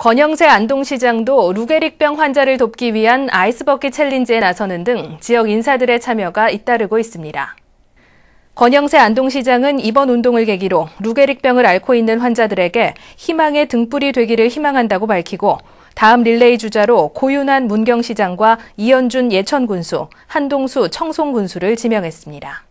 권영세 안동시장도 루게릭병 환자를 돕기 위한 아이스버킷 챌린지에 나서는 등 지역 인사들의 참여가 잇따르고 있습니다. 권영세 안동시장은 이번 운동을 계기로 루게릭병을 앓고 있는 환자들에게 희망의 등불이 되기를 희망한다고 밝히고 다음 릴레이 주자로 고윤한 문경시장과 이현준 예천군수, 한동수 청송군수를 지명했습니다.